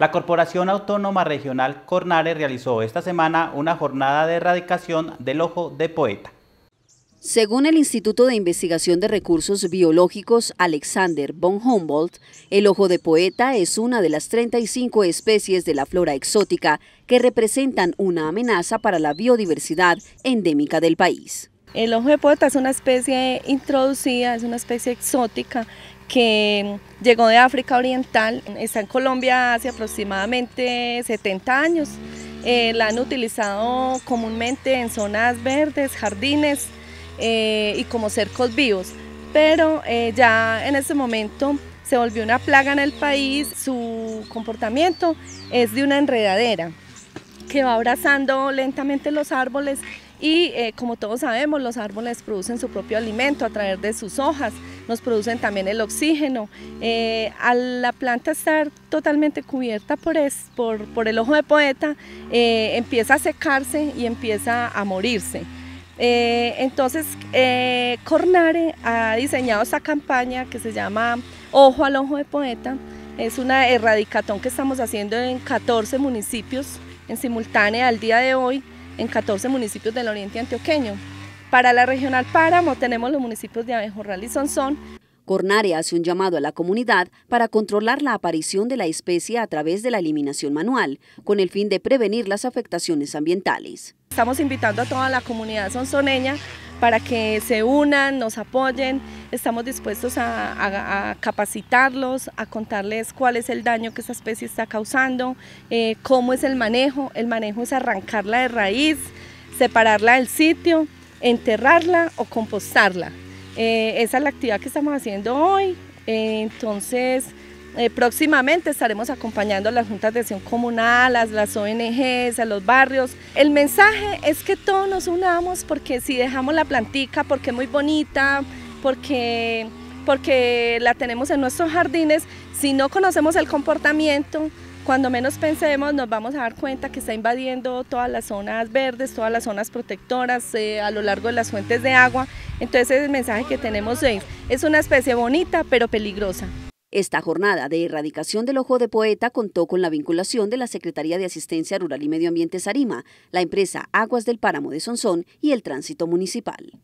La Corporación Autónoma Regional Cornare realizó esta semana una jornada de erradicación del ojo de poeta. Según el Instituto de Investigación de Recursos Biológicos Alexander von Humboldt, el ojo de poeta es una de las 35 especies de la flora exótica que representan una amenaza para la biodiversidad endémica del país. El ojo de poeta es una especie introducida, es una especie exótica que llegó de África Oriental, está en Colombia hace aproximadamente 70 años. Eh, la han utilizado comúnmente en zonas verdes, jardines eh, y como cercos vivos, pero eh, ya en ese momento se volvió una plaga en el país, su comportamiento es de una enredadera que va abrazando lentamente los árboles y como todos sabemos los árboles producen su propio alimento a través de sus hojas nos producen también el oxígeno. Eh, a la planta estar totalmente cubierta por, por, el ojo de poeta, eh, empieza a secarse y empieza a morirse. Eh, entonces, eh, Cornare ha diseñado esta campaña que se llama Ojo al Ojo de Poeta. Es una erradicatón que estamos haciendo en 14 municipios en simultánea al día de hoy, en 14 municipios del oriente antioqueño. Para la regional Páramo tenemos los municipios de Abejorral y Sonsón. cornaria hace un llamado a la comunidad para controlar la aparición de la especie a través de la eliminación manual, con el fin de prevenir las afectaciones ambientales. Estamos invitando a toda la comunidad sonsoneña para que se unan, nos apoyen, estamos dispuestos a, capacitarlos, a contarles cuál es el daño que esta especie está causando, eh, cómo es el manejo, el manejo es arrancarla de raíz, separarla del sitio, enterrarla o compostarla. Eh, esa es la actividad que estamos haciendo hoy. Eh, entonces, eh, próximamente estaremos acompañando a las juntas de acción comunal, a las ONGs, a los barrios. El mensaje es que todos nos unamos porque si dejamos la plantica, porque es muy bonita, porque, porque la tenemos en nuestros jardines, si no conocemos el comportamiento, cuando menos pensemos nos vamos a dar cuenta que está invadiendo todas las zonas verdes, todas las zonas protectoras eh, a lo largo de las fuentes de agua. Entonces el mensaje que tenemos es, es una especie bonita pero peligrosa. Esta jornada de erradicación del ojo de poeta contó con la vinculación de la Secretaría de Asistencia Rural y Medio Ambiente Sarima, la empresa Aguas del Páramo de Sonsón y el Tránsito Municipal.